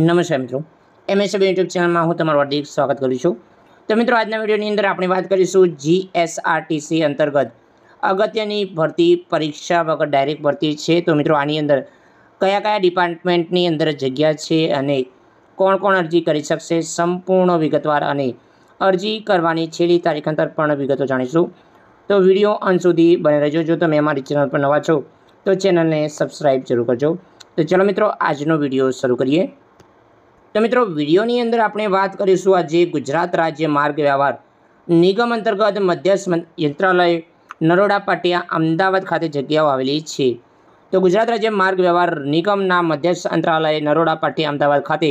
નમસ્કાર મિત્રો MSB YouTube ચેનલમાં હું તમારું હાર્દિક સ્વાગત કરું છું તો મિત્રો આજના વિડીયોની અંદર આપણે વાત કરીશું જીએસઆરટીસી અંતર્ગત અગત્યની ભરતી પરીક્ષા વગર ડાયરેક્ટ ભરતી છે તો મિત્રો આની અંદર કયા કયા ડિપાર્ટમેન્ટની અંદર જગ્યા છે અને કોણ કોણ અરજી કરી શકશે સંપૂર્ણ વિગતવાર અને અરજી કરવાની છેલ્લી તારીખ અંતર પણ વિગતો જાણીશું તો વિડીયો અંત સુધી બને રહેજો જો તમે અમારી ચેનલ પર નવા છો તો ચેનલને સબસ્ક્રાઈબ જરૂર કરજો તો ચલો મિત્રો આજનો વિડીયો શરૂ કરીએ તો મિત્રો વિડીયોની અંદર આપણે વાત કરીશું આજે ગુજરાત રાજ્ય માર્ગ વ્યવહાર નિગમ અંતર્ગત મધ્યસ્થ યંત્રાલય નરોડા પાટિયા અમદાવાદ ખાતે જગ્યાઓ આવેલી છે તો ગુજરાત રાજ્ય માર્ગ વ્યવહાર નિગમના મધ્યસ્થ અંતરાલય નરોડા પાટિયા અમદાવાદ ખાતે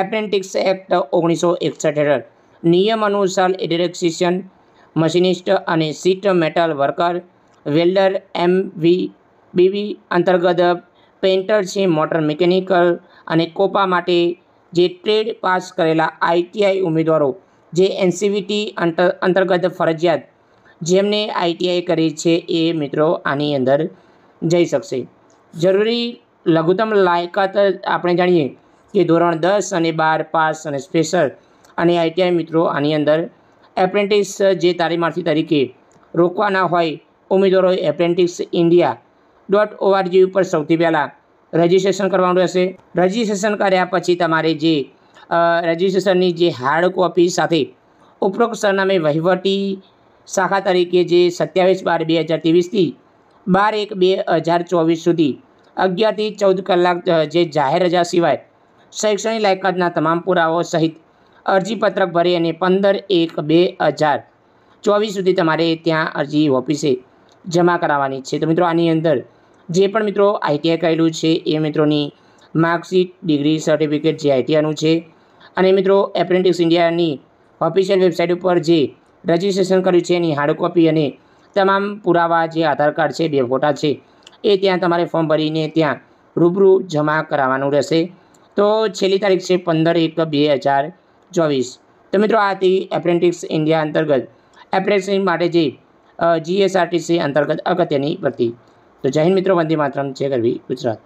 એપ્રેન્ટિક્સ એક્ટ ઓગણીસો એકસઠ હેઠળ નિયમ અનુસાર ઇલેક્ટ્રિશિયન મશિનિસ્ટ અને સીટ મેટલ વર્કર વેલ્ડર એમ બીવી અંતર્ગત પેન્ટર છે મોટર મિકેનિકલ અને કોપા માટે જે ટ્રેડ પાસ કરેલા આઈટીઆઈ ઉમેદવારો જે એનસીવીટી અંતર્ગત ફરજિયાત જેમને આઈટીઆઈ કરી છે એ મિત્રો આની અંદર જઈ શકશે જરૂરી લઘુત્તમ લાયકાત આપણે જાણીએ કે ધોરણ દસ અને બાર પાસ અને સ્પેશલ અને આઈટીઆઈ મિત્રો આની અંદર એપ્રેન્ટિસ જે તાલીમાર્થી તરીકે રોકવાના હોય ઉમેદવારોએ એપ્રેન્ટિસ ઇન્ડિયા ડોટ ઓઆરજી ઉપર સૌથી પહેલાં રજિસ્ટ્રેશન કરવાનું રહેશે રજીસ્ટ્રેશન કર્યા પછી તમારે જે રજિસ્ટ્રેશનની જે હાર્ડ કોપી સાથે ઉપરોક્ત સરનામે વહીવટી શાખા તરીકે જે સત્યાવીસ બાર બે હજાર ત્રેવીસથી બાર એક બે હજાર ચોવીસ સુધી અગિયારથી ચૌદ કલાક જે જાહેર રજા સિવાય શૈક્ષણિક લાયકાતના તમામ પુરાવાઓ સહિત અરજીપત્રક ભરી અને પંદર એક બે હજાર ચોવીસ સુધી તમારે ત્યાં અરજી ઓફિસે જમા કરાવવાની છે તો મિત્રો આની અંદર જે પણ મિત્રો આઈટીઆઈ કરેલું છે એ મિત્રોની માર્કશીટ ડિગ્રી સર્ટિફિકેટ જે આઈટીઆઈનું છે અને મિત્રો એપ્રેન્ટિસ ઇન્ડિયાની ઓફિશિયલ વેબસાઇટ ઉપર જે રજિસ્ટ્રેશન કર્યું છે એની હાર્ડ કોપી અને તમામ પુરાવા જે આધાર કાર્ડ છે બે ફોટા છે એ ત્યાં તમારે ફોર્મ ભરીને ત્યાં રૂબરૂ જમા કરાવવાનું રહેશે તો છેલ્લી તારીખ છે પંદર એક બે હજાર ચોવીસ તો મિત્રો આ હતી એપ્રેન્ટિસ ઇન્ડિયા અંતર્ગત એપ્રેન્ટિસ માટે જે જીએસઆરટીસી અંતર્ગત અગત્યની ભરતી તો જય હિન્દ મિત્રો વંદે માતરમ છે કરવી ગુજરાત